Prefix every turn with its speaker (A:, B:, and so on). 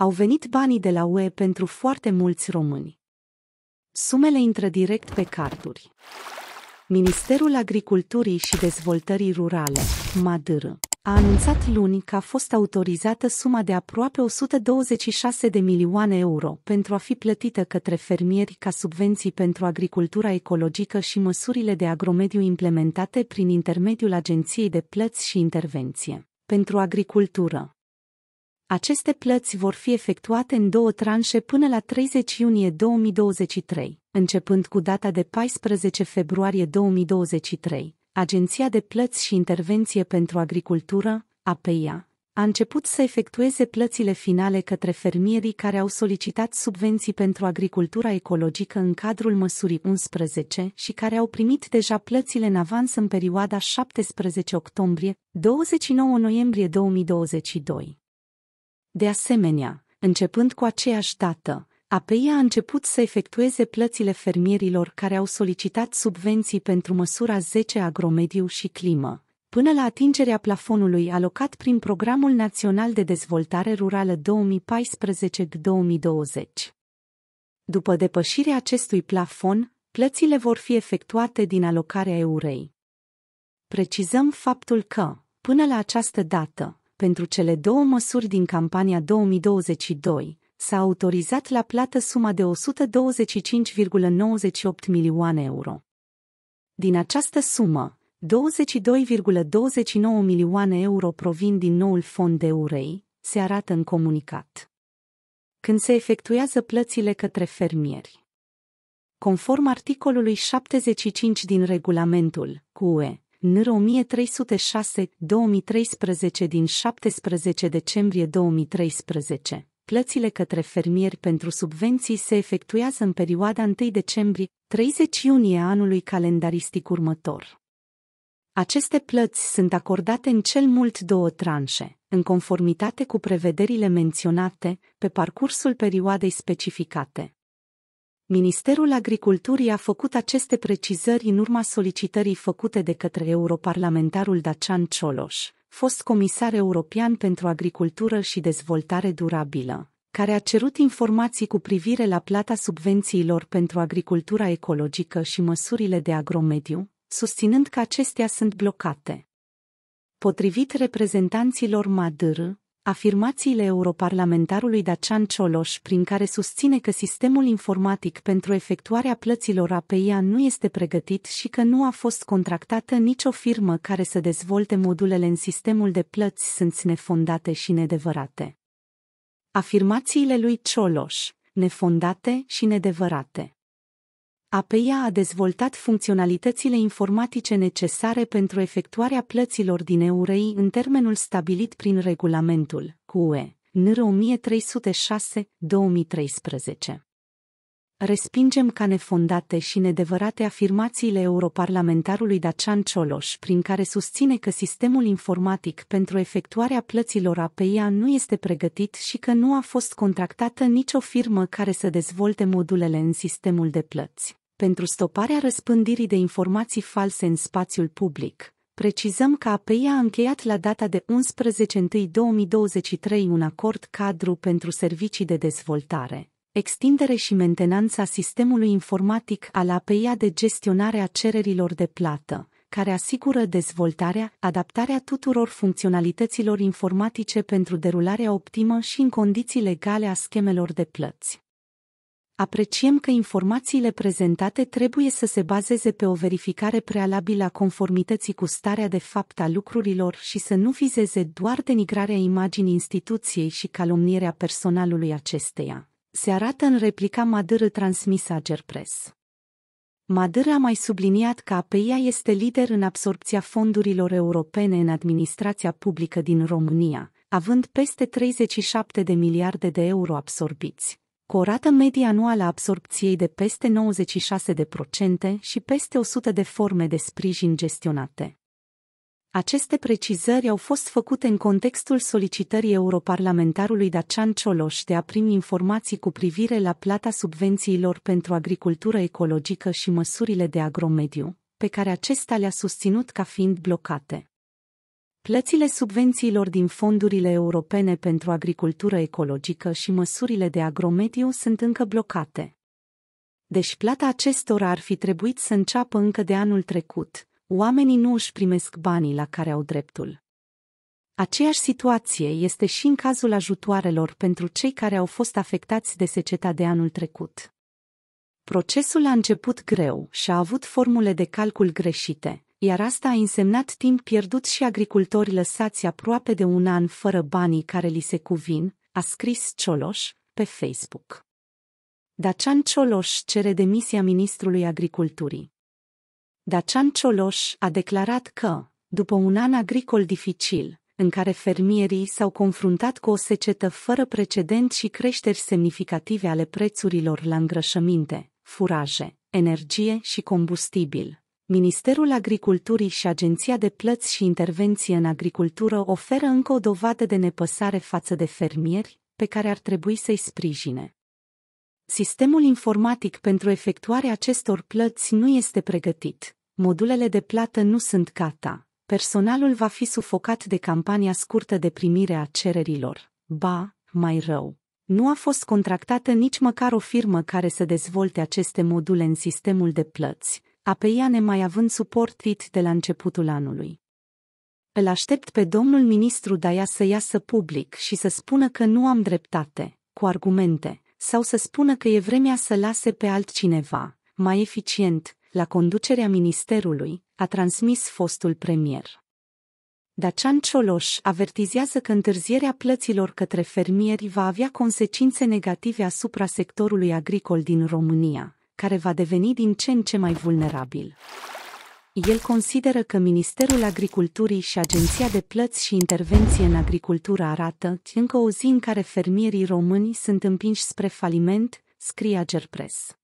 A: Au venit banii de la UE pentru foarte mulți români. Sumele intră direct pe carduri. Ministerul Agriculturii și Dezvoltării Rurale, MADR, a anunțat luni că a fost autorizată suma de aproape 126 de milioane euro pentru a fi plătită către fermieri ca subvenții pentru agricultura ecologică și măsurile de agromediu implementate prin intermediul Agenției de Plăți și Intervenție pentru Agricultură, aceste plăți vor fi efectuate în două tranșe până la 30 iunie 2023, începând cu data de 14 februarie 2023. Agenția de Plăți și Intervenție pentru Agricultură, APIA, a început să efectueze plățile finale către fermierii care au solicitat subvenții pentru agricultura ecologică în cadrul măsurii 11 și care au primit deja plățile în avans în perioada 17 octombrie-29 noiembrie 2022. De asemenea, începând cu aceeași dată, API a început să efectueze plățile fermierilor care au solicitat subvenții pentru măsura 10 agromediu și climă, până la atingerea plafonului alocat prin Programul Național de Dezvoltare Rurală 2014-2020. După depășirea acestui plafon, plățile vor fi efectuate din alocarea eurei. Precizăm faptul că, până la această dată, pentru cele două măsuri din campania 2022, s-a autorizat la plată suma de 125,98 milioane euro. Din această sumă, 22,29 milioane euro provin din noul fond de urei, se arată în comunicat. Când se efectuează plățile către fermieri. Conform articolului 75 din regulamentul QE. NR 1306-2013 din 17 decembrie 2013. Plățile către fermieri pentru subvenții se efectuează în perioada 1 decembrie-30 iunie anului calendaristic următor. Aceste plăți sunt acordate în cel mult două tranșe, în conformitate cu prevederile menționate, pe parcursul perioadei specificate. Ministerul Agriculturii a făcut aceste precizări în urma solicitării făcute de către europarlamentarul Dacian Cioloș, fost comisar european pentru agricultură și dezvoltare durabilă, care a cerut informații cu privire la plata subvențiilor pentru agricultura ecologică și măsurile de agromediu, susținând că acestea sunt blocate. Potrivit reprezentanților Madr, afirmațiile europarlamentarului Dacian Cioloș prin care susține că sistemul informatic pentru efectuarea plăților APIA nu este pregătit și că nu a fost contractată nicio firmă care să dezvolte modulele în sistemul de plăți sunt nefondate și nedevărate. Afirmațiile lui Cioloș, nefondate și nedevărate. APEA a dezvoltat funcționalitățile informatice necesare pentru efectuarea plăților din eurei în termenul stabilit prin regulamentul QE NR 1306-2013 respingem ca nefondate și nedevărate afirmațiile europarlamentarului Dacian Cioloș prin care susține că sistemul informatic pentru efectuarea plăților APIA nu este pregătit și că nu a fost contractată nicio firmă care să dezvolte modulele în sistemul de plăți. Pentru stoparea răspândirii de informații false în spațiul public, precizăm că API a încheiat la data de 11 2023 un acord cadru pentru servicii de dezvoltare extindere și mentenanța sistemului informatic al API de gestionare a cererilor de plată, care asigură dezvoltarea, adaptarea tuturor funcționalităților informatice pentru derularea optimă și în condiții legale a schemelor de plăți. Apreciem că informațiile prezentate trebuie să se bazeze pe o verificare prealabilă a conformității cu starea de fapt a lucrurilor și să nu vizeze doar denigrarea imaginii instituției și calomnierea personalului acesteia, se arată în replica Madâră transmisă Gerpres. Madâră a mai subliniat că APIA este lider în absorpția fondurilor europene în administrația publică din România, având peste 37 de miliarde de euro absorbiți, cu o rată medie anuală a absorpției de peste 96% și peste 100 de forme de sprijin gestionate. Aceste precizări au fost făcute în contextul solicitării europarlamentarului Dacian Cioloș de a primi informații cu privire la plata subvențiilor pentru agricultură ecologică și măsurile de agromediu, pe care acesta le-a susținut ca fiind blocate. Plățile subvențiilor din fondurile europene pentru agricultură ecologică și măsurile de agromediu sunt încă blocate. Deci plata acestora ar fi trebuit să înceapă încă de anul trecut, Oamenii nu își primesc banii la care au dreptul. Aceeași situație este și în cazul ajutoarelor pentru cei care au fost afectați de seceta de anul trecut. Procesul a început greu și a avut formule de calcul greșite, iar asta a însemnat timp pierdut și agricultori lăsați aproape de un an fără banii care li se cuvin, a scris Cioloș pe Facebook. Dacian Cioloș cere demisia ministrului agriculturii. Dacian Cioloș a declarat că, după un an agricol dificil, în care fermierii s-au confruntat cu o secetă fără precedent și creșteri semnificative ale prețurilor la îngrășăminte, furaje, energie și combustibil. Ministerul Agriculturii și Agenția de Plăți și Intervenție în Agricultură oferă încă o dovadă de nepăsare față de fermieri, pe care ar trebui să-i sprijine. Sistemul informatic pentru efectuarea acestor plăți nu este pregătit, Modulele de plată nu sunt gata. Personalul va fi sufocat de campania scurtă de primire a cererilor. Ba, mai rău. Nu a fost contractată nici măcar o firmă care să dezvolte aceste module în sistemul de plăți, APIA mai având suport de la începutul anului. Îl aștept pe domnul ministru Daia să iasă public și să spună că nu am dreptate, cu argumente, sau să spună că e vremea să lase pe altcineva, mai eficient, la conducerea ministerului, a transmis fostul premier. Dacian Cioloș avertizează că întârzierea plăților către fermieri va avea consecințe negative asupra sectorului agricol din România, care va deveni din ce în ce mai vulnerabil. El consideră că Ministerul Agriculturii și Agenția de Plăți și Intervenție în Agricultură arată încă o zi în care fermierii români sunt împinși spre faliment, scrie Agerpres.